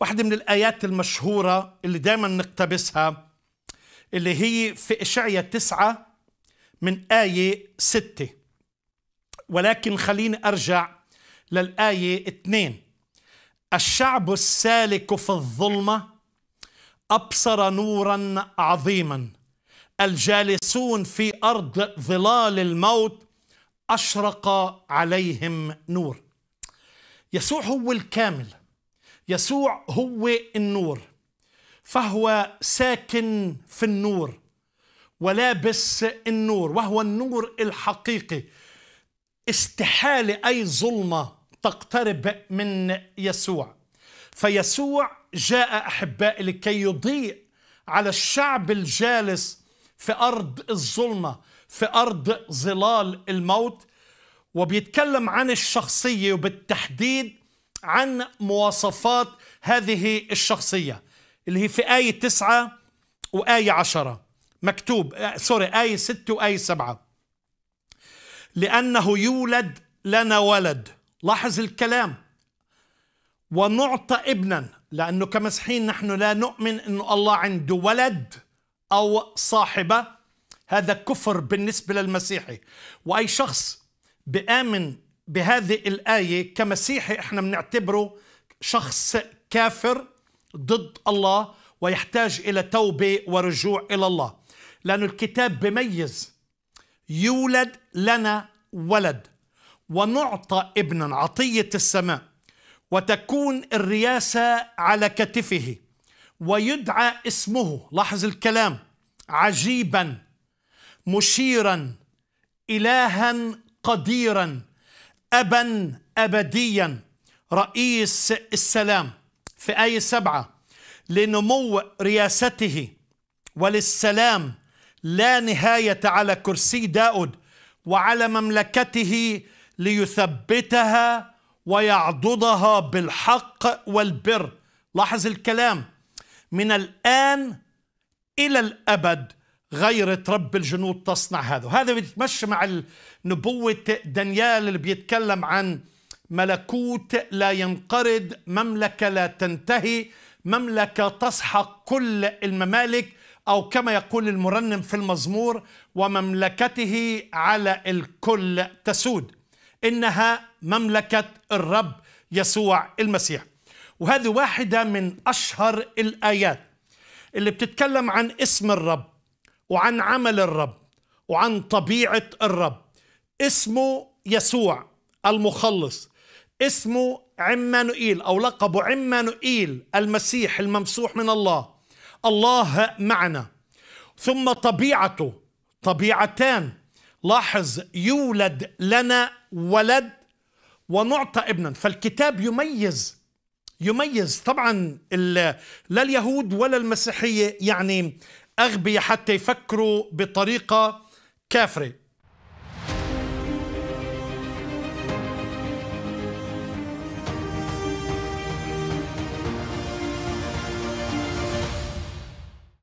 واحدة من الآيات المشهورة اللي دائما نقتبسها اللي هي في إشعية تسعة من آية ستة ولكن خليني أرجع للآية اثنين الشعب السالك في الظلمة أبصر نورا عظيما الجالسون في أرض ظلال الموت أشرق عليهم نور يسوع هو الكامل يسوع هو النور فهو ساكن في النور ولابس النور وهو النور الحقيقي استحاله اي ظلمه تقترب من يسوع فيسوع جاء احبائي لكي يضيء على الشعب الجالس في ارض الظلمه في ارض ظلال الموت وبيتكلم عن الشخصيه وبالتحديد عن مواصفات هذه الشخصية اللي هي في آية تسعة وآية عشرة مكتوب آه، سوري آية ستة وآية سبعة لأنه يولد لنا ولد لاحظ الكلام ونعطى ابنا لأنه كمسيحيين نحن لا نؤمن أن الله عنده ولد أو صاحبة هذا كفر بالنسبة للمسيحي وأي شخص بآمن بهذه الآية كمسيحي احنا بنعتبره شخص كافر ضد الله ويحتاج إلى توبة ورجوع إلى الله لأن الكتاب بميز يولد لنا ولد ونعطى ابنا عطية السماء وتكون الرياسة على كتفه ويدعى اسمه لاحظ الكلام عجيبا مشيرا إلها قديرا أبا أبديا رئيس السلام في آية سبعة لنمو رياسته وللسلام لا نهاية على كرسي داود وعلى مملكته ليثبتها ويعضدها بالحق والبر لاحظ الكلام من الآن إلى الأبد غيرة رب الجنود تصنع هذا وهذا بيتمشى مع نبوة دانيال اللي بيتكلم عن ملكوت لا ينقرض مملكة لا تنتهي مملكة تسحق كل الممالك أو كما يقول المرنم في المزمور ومملكته على الكل تسود إنها مملكة الرب يسوع المسيح وهذه واحدة من أشهر الآيات اللي بتتكلم عن اسم الرب وعن عمل الرب وعن طبيعه الرب اسمه يسوع المخلص اسمه عمانوئيل او لقبه عمانوئيل المسيح الممسوح من الله الله معنا ثم طبيعته طبيعتان لاحظ يولد لنا ولد ونعطى ابنا فالكتاب يميز يميز طبعا لا اليهود ولا المسيحية يعني أغبياء حتى يفكروا بطريقة كافرة